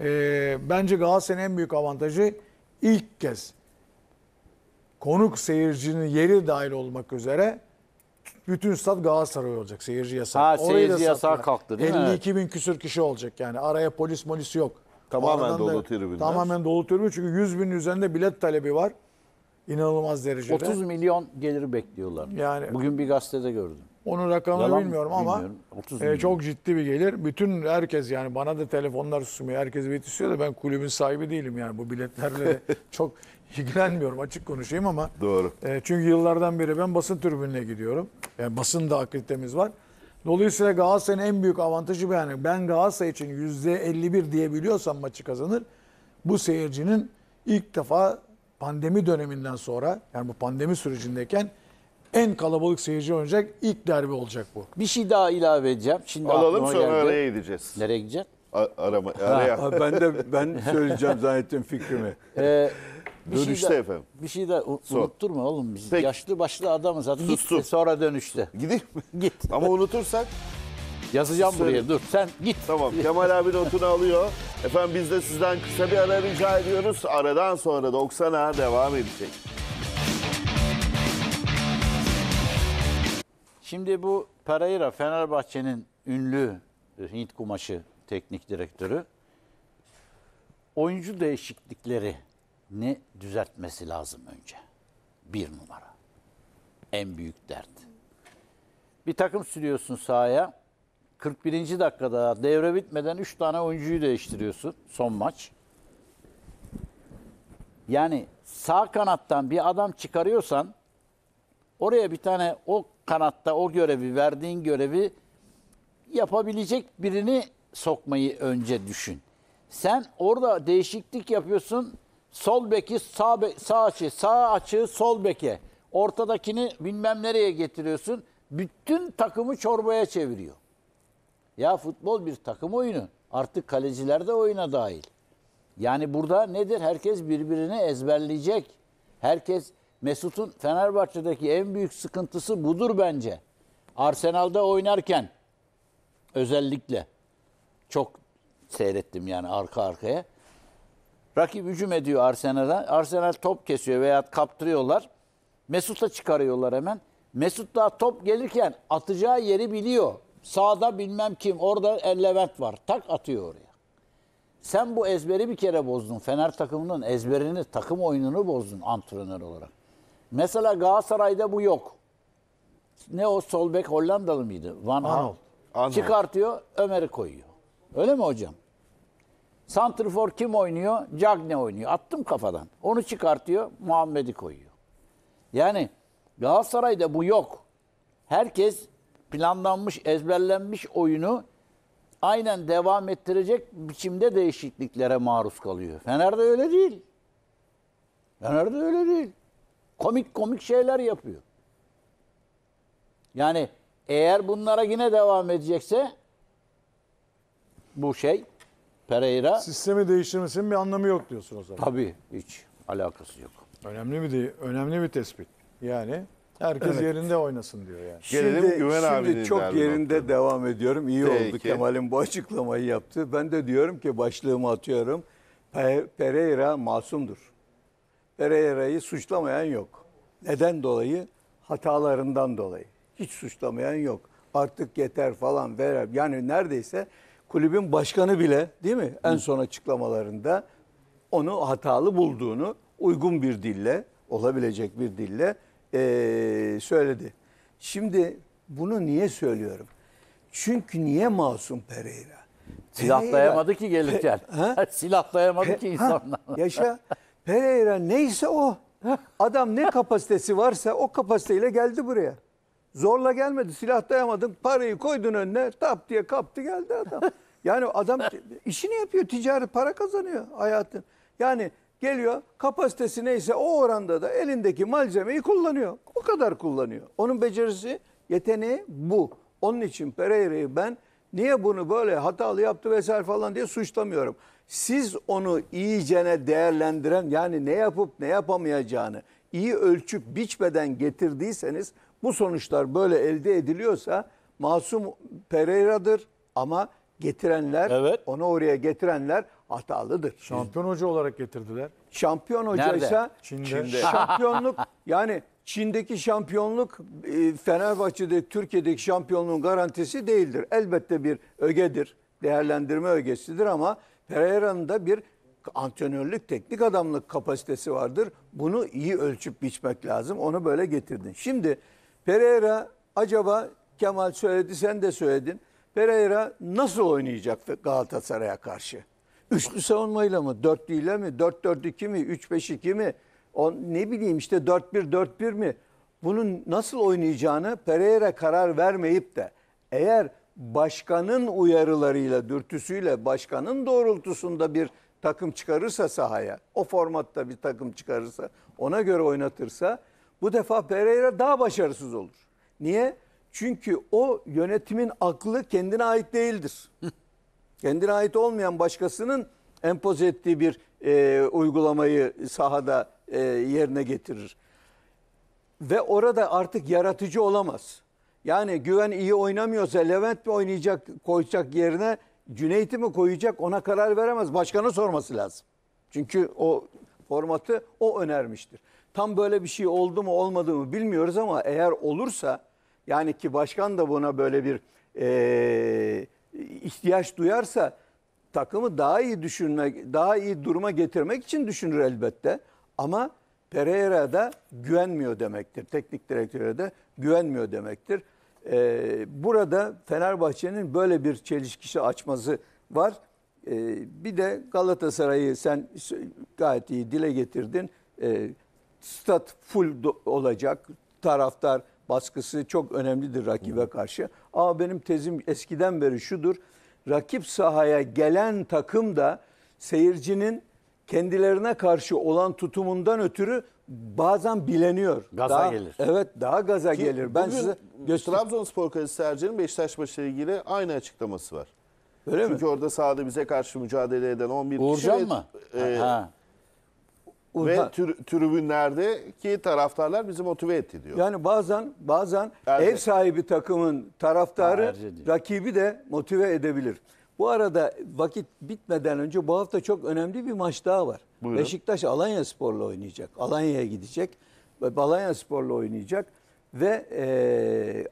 e, bence Galatasaray'ın en büyük avantajı ilk kez konuk seyircinin yeri dahil olmak üzere bütün stat Galatasaray olacak. Seyirci yasağı. Ha, Orayı seyirci yasağı kalktı değil 52 mi? bin küsür kişi olacak yani. Araya polis molisi yok. Tamamen Oradan dolu tribünler. Tamamen dolu tribün çünkü 100 binin üzerinde bilet talebi var. İnanılmaz derecede. 30 milyon geliri bekliyorlar. Yani Bugün bir gazetede gördüm. onun rakamını Yalan bilmiyorum ama bilmiyorum. 30 e, çok ciddi bir gelir. Bütün herkes yani bana da telefonlar susmuyor. Herkes bitişiyor da ben kulübün sahibi değilim yani bu biletlerle de çok ilgilenmiyorum açık konuşayım ama. Doğru. E, çünkü yıllardan beri ben basın tribününe gidiyorum. Yani basın da akreditemiz var. Dolayısıyla Galatasaray'ın en büyük avantajı bu yani. Ben Galatasaray için %51 diyebiliyorsam maçı kazanır. Bu seyircinin ilk defa pandemi döneminden sonra yani bu pandemi sürecindeyken en kalabalık seyirci oynayacak ilk derbi olacak bu. Bir şey daha ilave edeceğim. Şimdi Alalım sonra geldi. araya gideceğiz. Nereye gideceğiz? arama, araya. Ha, ben de ben söyleyeceğim zannettim fikrimi. Ee, dönüşte şey efendim. Bir şey de unutturma oğlum biz. Peki. Yaşlı başlı adamız zaten. Sustum. Git sonra dönüşte. Gideyim mi? Git. Ama unutursak? Yazacağım Söyle. buraya dur. Sen git. Tamam Kemal abi notunu alıyor. Efendim biz de sizden kısa bir ara rica ediyoruz. Aradan sonra 90'a devam edecek. Şimdi bu Pereira Fenerbahçe'nin ünlü Hint kumaşı teknik direktörü oyuncu değişiklikleri ne düzeltmesi lazım önce? Bir numara. En büyük dert. Bir takım sürüyorsun sahaya. 41. dakikada devre bitmeden 3 tane oyuncuyu değiştiriyorsun son maç. Yani sağ kanattan bir adam çıkarıyorsan oraya bir tane o kanatta o görevi verdiğin görevi yapabilecek birini sokmayı önce düşün. Sen orada değişiklik yapıyorsun. Sol beki sağ, be, sağ açı, sağ açığı sol beke. Ortadakini bilmem nereye getiriyorsun. Bütün takımı çorbaya çeviriyor. Ya futbol bir takım oyunu. Artık kaleciler de oyuna dahil. Yani burada nedir? Herkes birbirini ezberleyecek. Herkes Mesut'un Fenerbahçe'deki en büyük sıkıntısı budur bence. Arsenal'da oynarken özellikle çok seyrettim yani arka arkaya. Rakip hücum ediyor Arsenal'a. Arsenal top kesiyor veya kaptırıyorlar. Mesut'a çıkarıyorlar hemen. Mesut daha top gelirken atacağı yeri biliyor. Sağda bilmem kim orada El Levent var. Tak atıyor oraya. Sen bu ezberi bir kere bozdun. Fener takımının ezberini, takım oyununu bozdun antrenör olarak. Mesela Galatasaray'da bu yok. Ne o sol Hollandalı mıydı? Van Aanholt. Anladım. Çıkartıyor, Ömer'i koyuyor. Öyle mi hocam? Santrifor kim oynuyor? Cagne oynuyor. Attım kafadan. Onu çıkartıyor, Muhammed'i koyuyor. Yani Galatasaray'da bu yok. Herkes planlanmış, ezberlenmiş oyunu aynen devam ettirecek biçimde değişikliklere maruz kalıyor. Fener'de öyle değil. Fener'de öyle değil. Komik komik şeyler yapıyor. Yani eğer bunlara yine devam edecekse bu şey Pereira Sistemi değiştirmesinin bir anlamı yok diyorsun o zaman. tabii hiç alakası yok. Önemli bir de- önemli bir tespit. Yani Herkes Evet. yerinde oynasın diyor yani. Gelelim şimdi, Güven abinin Şimdi çok yerinde noktada. devam ediyorum. İyi oldu Kemal'in bu açıklamayı yaptı. Ben de diyorum ki başlığımı atıyorum. Pe- Pereira masumdur. Pereira'yı suçlamayan yok. Neden dolayı? Hatalarından dolayı. Hiç suçlamayan yok. Artık yeter falan verer. Yani neredeyse kulübün başkanı bile değil mi? En son açıklamalarında onu hatalı bulduğunu uygun bir dille, olabilecek bir dille e, söyledi. Şimdi bunu niye söylüyorum? Çünkü niye masum Pereira? Silahlayamadı ki gelirken. Ha? Silahlayamadı ki insanlar. Yaşa. Pereira neyse o. Adam ne kapasitesi varsa o kapasiteyle geldi buraya. Zorla gelmedi. Silah dayamadın. Parayı koydun önüne. Tap diye kaptı geldi adam. Yani adam işini yapıyor. Ticaret para kazanıyor hayatın. Yani Geliyor kapasitesi neyse o oranda da elindeki malzemeyi kullanıyor. O kadar kullanıyor. Onun becerisi, yeteneği bu. Onun için Pereira'yı ben niye bunu böyle hatalı yaptı vesaire falan diye suçlamıyorum. Siz onu iyicene değerlendiren yani ne yapıp ne yapamayacağını iyi ölçüp biçmeden getirdiyseniz bu sonuçlar böyle elde ediliyorsa masum Pereira'dır ama getirenler, Evet. onu oraya getirenler hatalıdır. Şampiyon hoca olarak getirdiler. Şampiyon hocaysa Çin'de. Çin'de. şampiyonluk yani Çin'deki şampiyonluk e, Fenerbahçe'de Türkiye'deki şampiyonluğun garantisi değildir. Elbette bir ögedir. Değerlendirme ögesidir ama Pereira'nın da bir antrenörlük, teknik adamlık kapasitesi vardır. Bunu iyi ölçüp biçmek lazım. Onu böyle getirdin. Şimdi Pereira acaba Kemal söyledi sen de söyledin. Pereira nasıl oynayacak Galatasaray'a karşı? Üçlü savunmayla mı? Dörtlüyle mi? dört dört iki mi? üç beş iki mi? O, ne bileyim işte dört bir dört bir mi? Bunun nasıl oynayacağını Pereira karar vermeyip de eğer başkanın uyarılarıyla, dürtüsüyle, başkanın doğrultusunda bir takım çıkarırsa sahaya, o formatta bir takım çıkarırsa, ona göre oynatırsa bu defa Pereira daha başarısız olur. Niye? Çünkü o yönetimin aklı kendine ait değildir. kendine ait olmayan başkasının empoze ettiği bir e, uygulamayı sahada e, yerine getirir. Ve orada artık yaratıcı olamaz. Yani güven iyi oynamıyorsa Levent mi oynayacak koyacak yerine Cüneyt'i mi koyacak ona karar veremez. Başkana sorması lazım. Çünkü o formatı o önermiştir. Tam böyle bir şey oldu mu olmadı mı bilmiyoruz ama eğer olursa yani ki başkan da buna böyle bir e, ihtiyaç duyarsa takımı daha iyi düşünmek, daha iyi duruma getirmek için düşünür elbette. Ama Pereira da güvenmiyor demektir. Teknik direktöre de güvenmiyor demektir. Ee, burada Fenerbahçe'nin böyle bir çelişkisi açması var. Ee, bir de Galatasaray'ı sen gayet iyi dile getirdin. Ee, stat full olacak. Taraftar baskısı çok önemlidir rakibe karşı. Ama benim tezim eskiden beri şudur. Rakip sahaya gelen takım da seyircinin kendilerine karşı olan tutumundan ötürü bazen bileniyor. Gaza daha, gelir. Evet daha gaza Ki gelir. Ben size göster Trabzonspor kalecisi Ercan'ın Beşiktaş maçıyla ilgili aynı açıklaması var. Öyle Çünkü mi? orada sahada bize karşı mücadele eden 11 Uğurcan kişi. Uğurcan mı? E, ha. Urfa. Ve tür, ki taraftarlar bizi motive etti diyor. Yani bazen bazen Ercek. ev sahibi takımın taraftarı rakibi de motive edebilir. Bu arada vakit bitmeden önce bu hafta çok önemli bir maç daha var. Buyurun. Beşiktaş Alanya Spor'la oynayacak. Alanya'ya gidecek. Alanya Spor'la oynayacak. Ve e,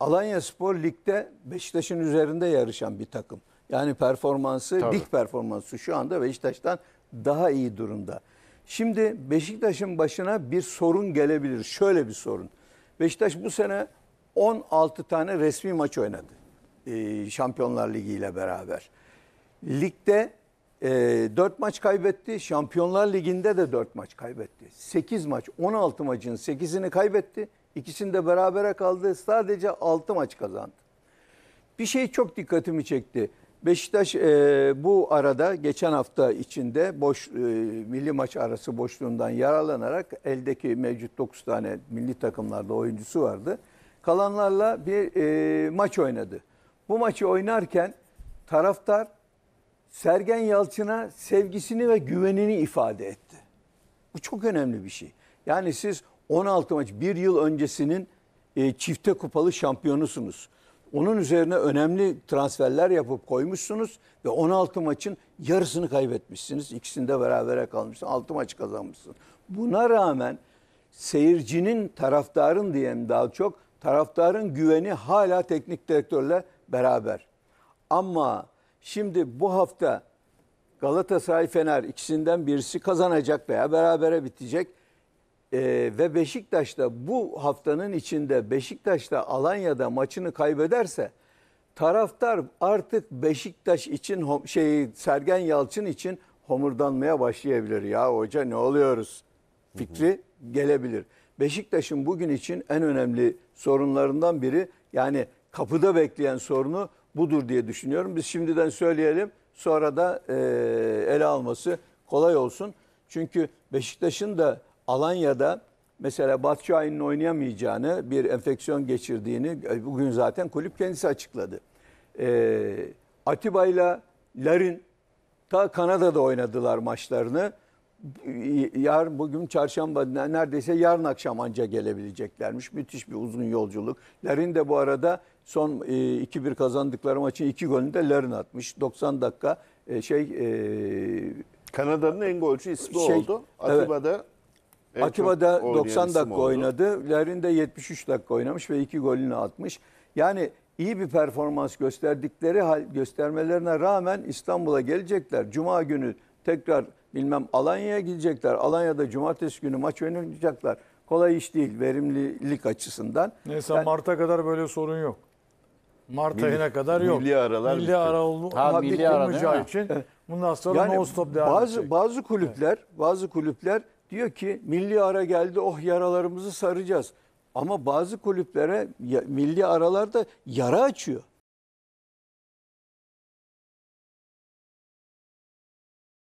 Alanya Spor Lig'de Beşiktaş'ın üzerinde yarışan bir takım. Yani performansı, Tabii. lig performansı şu anda Beşiktaş'tan daha iyi durumda. Şimdi Beşiktaş'ın başına bir sorun gelebilir. Şöyle bir sorun. Beşiktaş bu sene 16 tane resmi maç oynadı. Ee, Şampiyonlar Ligi ile beraber. Ligde e, 4 maç kaybetti. Şampiyonlar Ligi'nde de 4 maç kaybetti. 8 maç, 16 maçın 8'ini kaybetti. İkisini de berabere kaldı. Sadece 6 maç kazandı. Bir şey çok dikkatimi çekti. Beşiktaş e, bu arada geçen hafta içinde boş e, milli maç arası boşluğundan yararlanarak eldeki mevcut 9 tane milli takımlarda oyuncusu vardı. Kalanlarla bir e, maç oynadı. Bu maçı oynarken taraftar Sergen Yalçın'a sevgisini ve güvenini ifade etti. Bu çok önemli bir şey. Yani siz 16 maç bir yıl öncesinin e, çifte kupalı şampiyonusunuz. Onun üzerine önemli transferler yapıp koymuşsunuz ve 16 maçın yarısını kaybetmişsiniz. İkisinde berabere kalmışsın. 6 maç kazanmışsın. Buna rağmen seyircinin, taraftarın diyelim daha çok, taraftarın güveni hala teknik direktörle beraber. Ama şimdi bu hafta Galatasaray Fener ikisinden birisi kazanacak veya berabere bitecek e, ve Beşiktaş'ta bu haftanın içinde Beşiktaş'ta Alanya'da maçını kaybederse taraftar artık Beşiktaş için şey Sergen Yalçın için homurdanmaya başlayabilir. Ya hoca ne oluyoruz? Fikri hı hı. gelebilir. Beşiktaş'ın bugün için en önemli sorunlarından biri yani kapıda bekleyen sorunu budur diye düşünüyorum. Biz şimdiden söyleyelim sonra da e, ele alması kolay olsun. Çünkü Beşiktaş'ın da Alanya'da mesela Batşahin'in oynayamayacağını, bir enfeksiyon geçirdiğini e, bugün zaten kulüp kendisi açıkladı. E, Atiba ile Larin ta Kanada'da oynadılar maçlarını. Yar bugün çarşamba neredeyse yarın akşam anca gelebileceklermiş. Müthiş bir uzun yolculuk. Larin de bu arada son 2-1 e, kazandıkları maçın 2 golünü de Larin atmış. 90 dakika e, şey Kanada'nın en golcü ismi şey, oldu. Atiba'da evet. En da 90 dakika oldu. oynadı. Lerin de 73 dakika oynamış ve 2 golünü atmış. Yani iyi bir performans gösterdikleri hal göstermelerine rağmen İstanbul'a gelecekler. Cuma günü tekrar bilmem Alanya'ya gidecekler. Alanya'da cumartesi günü maç oynayacaklar. Kolay iş değil verimlilik açısından. Neyse ben, Mart'a kadar böyle sorun yok. Mart ayına kadar yok. Milli aralar. Milli bitti. ara oldu. Ha, ha milli ara için. Bundan sonra yani, no stop devam bazı, edecek. Bazı kulüpler, evet. bazı kulüpler Diyor ki milli ara geldi oh yaralarımızı saracağız. Ama bazı kulüplere milli aralarda yara açıyor.